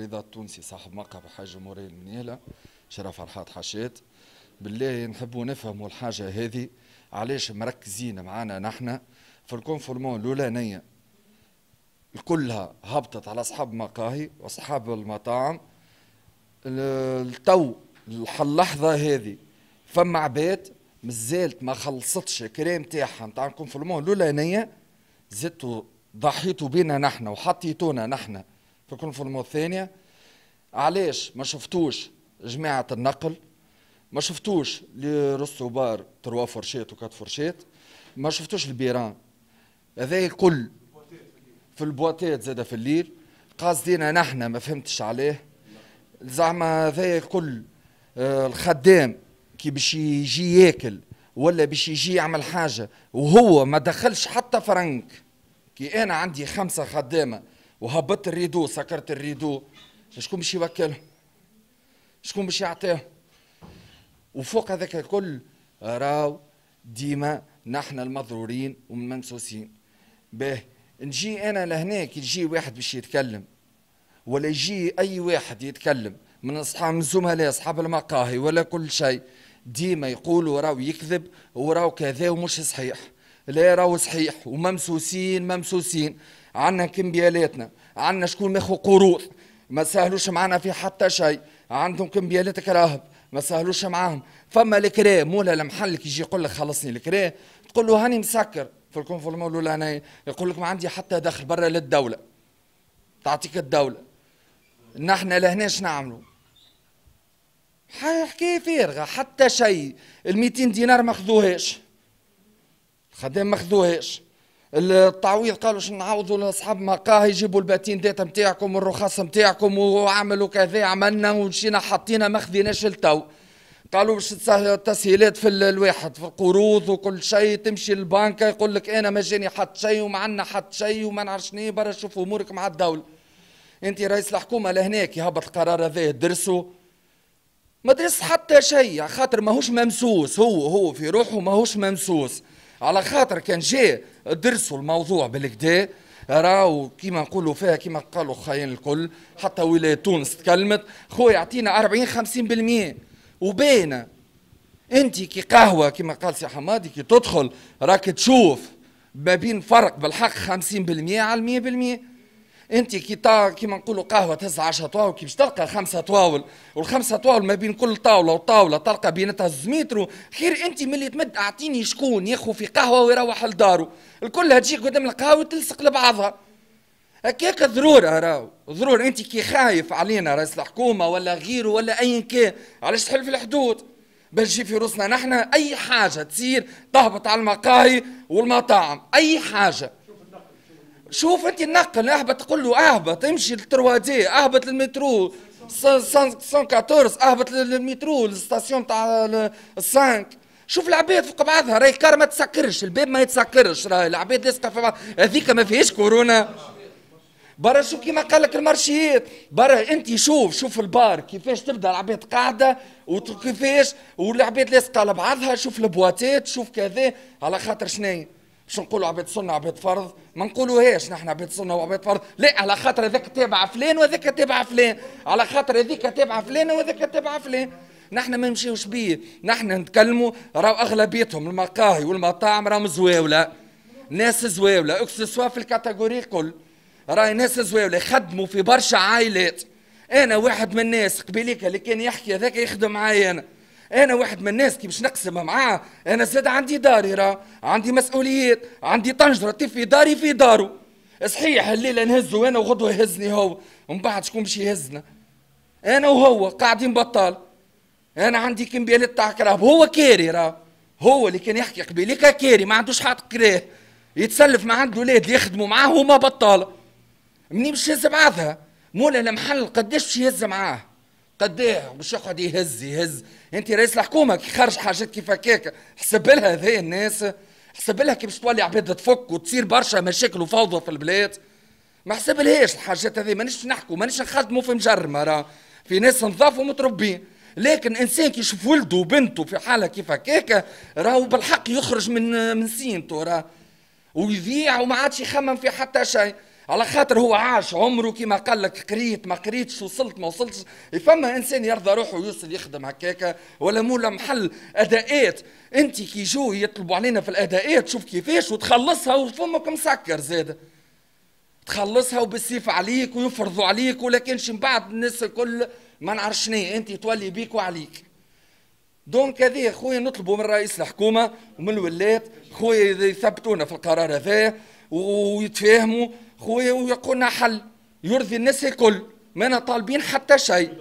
رضا التونسي صاحب مقهى بحاجة جمهورية المنيلة شرف فرحات حشيت بالله نحبوا نفهموا الحاجة هذه علاش مركزين معانا نحن في الكونفورمون الأولانية كلها هبطت على أصحاب مقاهي وأصحاب المطاعم التو اللحظة هذه فما عباد مازالت ما خلصتش كريم تاعها نتاع الكونفورمون الأولانية زدتوا ضحيتوا بينا نحن وحطيتونا نحن تكون في الثانيه علاش ما شفتوش جماعه النقل ما شفتوش لي بار تروا فرشات وكات فرشات ما شفتوش البيران هذا الكل في البواتات زاد في الليل قاصدين نحن ما فهمتش عليه زعما هذا الكل آه، الخدام كي باش يجي ياكل ولا باش يجي يعمل حاجه وهو ما دخلش حتى فرنك كي انا عندي خمسه خدامه وهبطت الريدو سكرت الريدو شكون باش يوكلهم شكون باش يعطيهم وفوق هذاك الكل راو ديما نحن المضرورين والمنسوسين به نجي انا لهنا كي يجي واحد باش يتكلم ولا يجي اي واحد يتكلم من اصحاب الزملاء اصحاب المقاهي ولا كل شيء ديما يقولوا راو يكذب وراو كذا ومش صحيح لا راهو صحيح وممسوسين ممسوسين عندنا كمبيالاتنا عندنا شكون ماخو قروض ما سهلوش معنا في حتى شيء عندهم كمبيالات كراهب ما سهلوش معاهم فما الكرا مولا المحل كي يجي يقول لك خلصني الكرا تقول له هاني مسكر في الكونفورمون انا يقول لك ما عندي حتى دخل برا للدوله تعطيك الدوله نحن لهناش نعملوا حكايه فارغه حتى شيء ال 200 دينار ما خذوهاش خدام ما خذوهاش التعويض قالوا شنو نعوضوا لاصحاب مقاهي يجيبوا الباتين داتا نتاعكم والرخص نتاعكم وعملوا كذا عملنا ومشينا حطينا ما خذيناش التو قالوا باش تسهيلات في الواحد في القروض وكل شيء تمشي للبنكه يقول لك انا ما جاني حد شيء وما عندنا حد شيء وما نعرفش شنو برا شوف امورك مع الدوله انت رئيس الحكومه لهناك يهبط القرار هذا درسوا ما درس حتى شيء خاطر ماهوش ممسوس هو هو في روحه ماهوش ممسوس على خاطر كان جاء درسوا الموضوع بالكدا راهو كيما نقولوا فيها كيما قالوا خاين الكل حتى ولايه تونس تكلمت خويا يعطينا 40 50% وباينه انت كي قهوه كيما قال سي حمادي كي تدخل راك تشوف ما بين فرق بالحق 50% على 100% انت كي تا كيما نقولوا قهوه تهز 10 طواول كي باش تلقى خمسه طواول والخمسه طواول ما بين كل طاوله وطاوله تلقى بيناتها زوز مترو خير انت ملي تمد اعطيني شكون ياخو في قهوه ويروح لدارو الكل هتجي قدام القهوه تلصق لبعضها هكاك ضرور راهو ضرور انت كي خايف علينا رئيس الحكومه ولا غيره ولا ايا كان علاش تحل في الحدود باش في روسنا نحن اي حاجه تصير تهبط على المقاهي والمطاعم اي حاجه شوف انت نقل اهبط تقول له اهبط امشي للتروادي اهبط للمترو 114 اهبط للمترو للستاسيون تاع 5 شوف العباد فوق بعضها راهي كار ما تسكرش الباب ما يتسكرش راهي العباد لاصقه في بعض هذيك ما فيهاش كورونا برا شوف كيما قال لك المارشيات برا انت شوف شوف البار كيفاش تبدا العباد قاعده وكيفاش والعباد لاصقه لبعضها شوف البواتات شوف كذا على خاطر شنو شو نقولوا عباد سنه عباد فرض ما نقولوهاش نحن عباد سنه وعباد فرض لا على خاطر هذاك تابع فلان وهذاك تابع فلان على خاطر هذيك تابع فلان وهذاك تابع فلان نحن ما نمشيوش بيه نحن نتكلموا راهو اغلبيتهم المقاهي والمطاعم راهم زواوله ناس زواوله اكسسوا في الكاتيجوري كل راهي ناس زواوله يخدموا في برشا عائلات انا واحد من الناس قبيليك اللي كان يحكي هذاك يخدم معايا انا انا واحد من الناس كي باش نقسم معاه انا زاد عندي داري راه عندي مسؤوليات عندي طنجره في داري في داره صحيح الليله نهزو انا وغدوه يهزني هو ومن بعد شكون باش يهزنا انا وهو قاعدين بطال انا عندي كمبيال تاع كراب هو كاري راه هو اللي كان يحكي قبيلك كاري ما عندوش حق كراه يتسلف مع عنده ولاد اللي يخدموا معاه هما بطاله منين باش يهز بعضها مولا المحل قداش باش يهز معاه قد ايه يقعد يهز يهز انت رئيس الحكومه كي خرج حاجات كيف هكاك حسب لها هذه الناس حسب لها كيفاش باش تولي عباد تفك وتصير برشا مشاكل وفوضى في البلاد ما حسب لهاش الحاجات هذه مانيش نحكوا مانيش نخدموا في مجرمه راه في ناس نظاف ومتربين لكن انسان كي يشوف ولده وبنته في حاله كيف هكاك راهو بالحق يخرج من من سينته راه ويذيع وما عادش يخمم في حتى شيء على خاطر هو عاش عمره كما قال لك قريت ما قريتش وصلت ما وصلتش فما انسان يرضى روحه يوصل يخدم هكاكا ولا مولا محل اداءات انت كي جو يطلبوا علينا في الاداءات شوف كيفاش وتخلصها وفمك مسكر زاده تخلصها وبالسيف عليك ويفرضوا عليك ولكنش من بعد الناس الكل ما نعرفش انت تولي بيك وعليك دونك هذه خويا نطلبوا من رئيس الحكومه ومن الولات خويا يثبتونا في القرار هذا ويتفاهموا خويا ويقولنا حل يرضي الناس الكل ما طالبين حتى شيء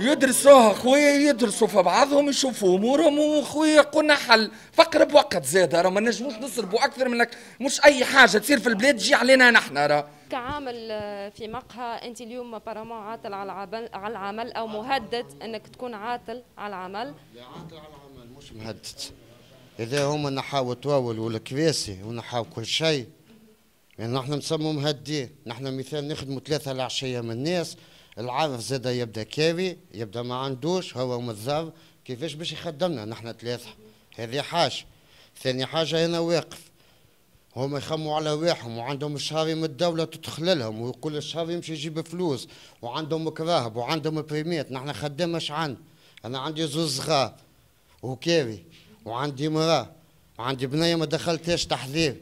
يدرسوها خويا يدرسوا في بعضهم يشوفوا امورهم وخويا قلنا حل فقر بوقت زاد راه ما نجموش نصربوا اكثر منك مش اي حاجه تصير في البلاد تجي علينا نحن راه كعامل آه، في مقهى انت اليوم بارامون عاطل على العمل على العمل او مهدد انك تكون عاطل على العمل لا عاطل على العمل مش مهدد اذا هما نحاو الطاول والكراسي ونحاو كل شيء يعني نحن نصمم هدي نحن مثال نخدموا ثلاثة العشية من الناس العارف زاد يبدا كاوي يبدا ما عندوش هو متضرر كيفاش باش يخدمنا نحن ثلاثة هذه حاجة ثاني حاجة أنا واقف هما يخموا على واحهم وعندهم الشهر من الدولة تدخل لهم وكل الشهر يمشي يجيب فلوس وعندهم كراهب وعندهم بريميات نحن خدامش عن أنا عندي زوز صغار وكافي وعندي مرأة وعندي بنية ما دخلتهاش تحذير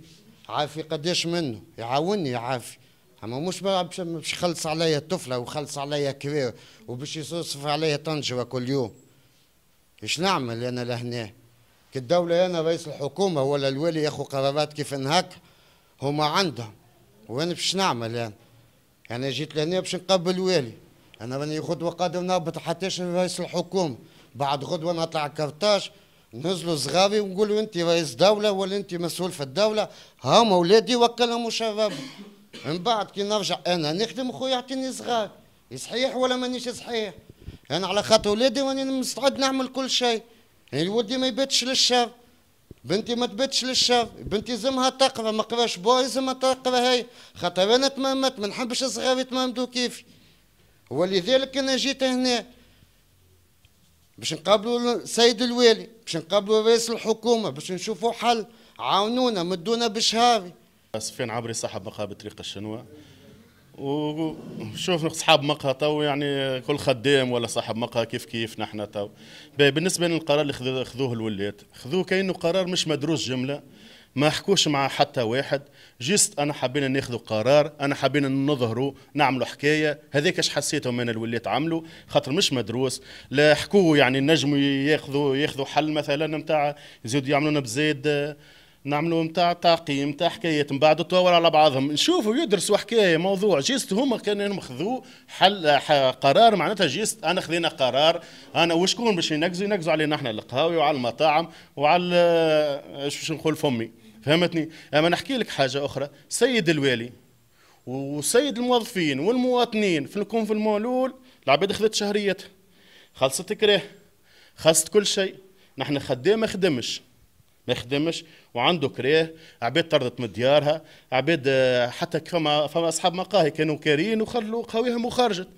عافي قداش منه يعاوني يعافي اما مش باش يخلص عليا الطفله ويخلص عليا كبير وباش يصرف عليا طنجره كل يوم ايش نعمل انا لهنا الدوله انا رئيس الحكومه ولا الوالي ياخذ قرارات كيف انهك هما عندهم وين باش نعمل انا يعني. انا جيت لهنا باش نقبل الوالي انا راني غدوه قادر نهبط حتى رئيس الحكومه بعد غدوه نطلع كرطاج نزلوا صغابي ونقولوا انت رئيس دوله ولا انت مسؤول في الدوله هم اولادي وكلهم شباب من بعد كي نرجع انا نخدم خويا يعطيني صغار صحيح ولا مانيش صحيح انا على خاطر ولادي راني مستعد نعمل كل شيء يعني ولدي ما يباتش للشر بنتي ما تباتش للشر بنتي زمها تقرا ما قراش بوها زمها تقرا هاي خاطر انا تمامت ما نحبش صغاري يتمامدوا كيفي ولذلك انا جيت هنا باش نقابلوا السيد الوالي باش نقابلوا رئيس الحكومه باش نشوفوا حل عاونونا مدونا بشهاري سفيان عبري صاحب مقهى بطريق الشنوه وشوف اصحاب مقهى تو يعني كل خدام ولا صاحب مقهى كيف كيف نحن تو بالنسبه للقرار اللي خذوه الولايات خذوه كانه قرار مش مدروس جمله ما حكوش مع حتى واحد جست انا حبينا ناخذ قرار انا حبينا نظهروا نعملوا حكايه هذاك اش حسيتهم انا الوليات عملوا خاطر مش مدروس لا حكوا يعني نجموا ياخذوا ياخذوا حل مثلا نتاع يزيدوا يعملوا لنا بزاد نعملوا نتاع تعقيم نتاع حكايات من بعد تطور على بعضهم نشوفوا يدرسوا حكايه موضوع جيست هما كانوا مخذوا حل قرار معناتها جيست انا خذينا قرار انا وشكون باش ينقزوا ينقزوا علينا احنا القهاوي وعلى المطاعم وعلى شو نقول فمي فهمتني اما نحكي لك حاجه اخرى سيد الوالي وسيد الموظفين والمواطنين في الكون في المولول العباد خذت شهريتها خلصت كراه خلصت كل شيء نحن خدام ما خدمش ما خدمش وعنده كراه عباد طردت من ديارها عباد آه، حتى فما فما اصحاب مقاهي كانوا كارين وخلوا قهويهم وخرجت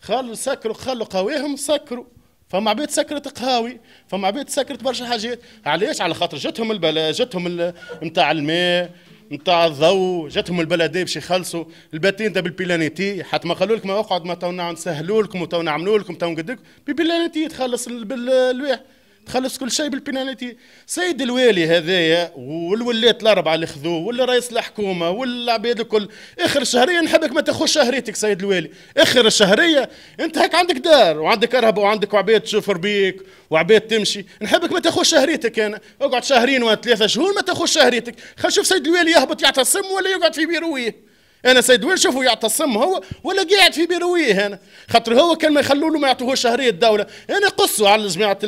خلوا سكروا خلوا قهويهم سكروا فما عباد سكرت قهاوي فما عباد سكرت برشا حاجات علاش على خاطر جاتهم البلا جاتهم نتاع الماء نتاع الضو جاتهم البلديه باش يخلصوا الباتين ده بالبيلانيتي حتى ما قالوا ما اقعد ما تونا نسهلوا لكم وتو نعملوا لكم تو نقدك ببيلانيتي تخلص الواحد تخلص كل شيء بالبينالتي سيد الوالي هذايا والولات الاربعه اللي خذوه ولا رئيس الحكومه والعباد الكل اخر الشهريه نحبك ما تاخذ شهريتك سيد الوالي اخر الشهريه انت هيك عندك دار وعندك كهرباء وعندك عباد تشوفر بيك وعباد تمشي نحبك ما تاخذ شهريتك انا اقعد شهرين ولا ثلاثه شهور ما تاخذ شهريتك خل شوف سيد الوالي يهبط يعتصم ولا يقعد في بيرويه انا سيد وين شوفوا يعتصم هو ولا قاعد في بيرويه انا خاطر هو كان ما يخلوا له ما يعطوهوش شهريه الدوله انا قصوا على جماعه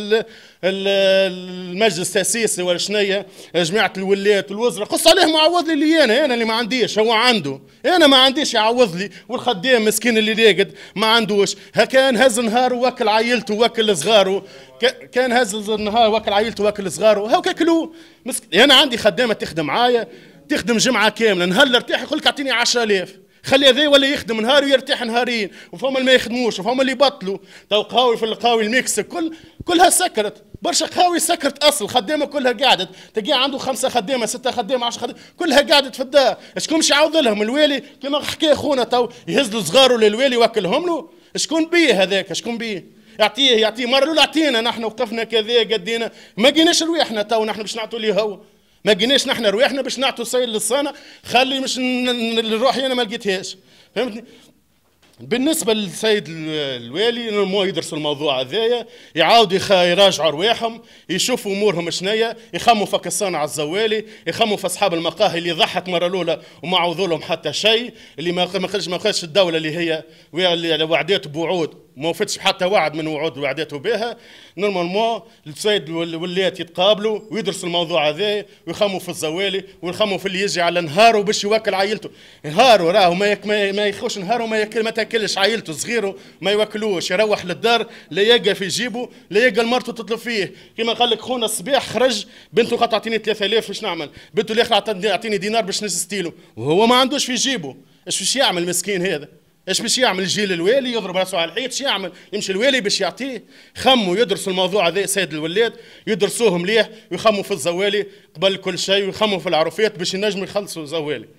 المجلس التاسيسي ولا شنيا جماعه الولايات والوزراء قص عليهم عوض لي اللي انا انا اللي ما عنديش هو عنده انا ما عنديش يعوض لي والخدام مسكين اللي راقد ما عندوش كان هز نهار واكل عائلته واكل صغاره كان هز النهار واكل عائلته واكل صغاره هاو كاكلوه مسك... انا عندي خدامه تخدم معايا تخدم جمعه كامله نهار ارتاح يقول لك اعطيني 10000 خلي هذا ولا يخدم نهار ويرتاح نهارين وفما اللي ما يخدموش وفما اللي يبطلوا تو قهاوي في القهاوي الميكس كل كلها سكرت برشا قهاوي سكرت اصل خدامه كلها قعدت تلقاه عنده خمسه خدامه سته خدامه 10 خدامه كلها قعدت في الدار شكون باش يعوض لهم الوالي كما حكى خونا تو يهز له صغاره للوالي يوكلهم له شكون بيه هذاك شكون بيه يعطيه يعطيه مره الاولى اعطينا نحن وقفنا كذا قدينا ما جيناش رواحنا تو نحن باش نعطوا ليه هو ما جيناش نحن رواحنا باش نعطوا السيد للصانع خلي مش نروح انا ما لقيتهاش فهمتني بالنسبه للسيد الوالي ما يدرسوا الموضوع هذايا يعاودوا يراجعوا رواحهم يشوفوا امورهم شنيا يخموا فك الصانع الزوالي يخموا في اصحاب المقاهي اللي ضحت مره الاولى وما عوضوا لهم حتى شيء اللي ما خلش ما خلش الدوله اللي هي وعدات بوعود ما وفتش حتى وعد من وعود وعدته بها نورمالمون السيد والوليات يتقابلوا ويدرسوا الموضوع هذا ويخموا في الزوالي ويخموا في اللي يجي على نهاره باش يوكل عائلته نهاره راهو ما يك ما يخوش نهاره ما, ياكل ما تاكلش عائلته صغيره ما يوكلوش يروح للدار لا يلقى في جيبه لا يلقى مرته تطلب فيه كما قال لك خونا الصباح خرج بنته قالت اعطيني 3000 باش نعمل بنته الاخر اعطيني دينار باش نستيلو وهو ما عندوش في جيبه اش باش يعمل مسكين هذا ايش باش يعمل الجيل الوالي يضرب راسه على الحيط ايش يعمل يمشي الوالي باش يعطيه خموا يدرسوا الموضوع هذا سيد الولاد يدرسوه مليح ويخموا في الزوالي قبل كل شيء ويخموا في العروفات باش ينجموا يخلصوا الزوالي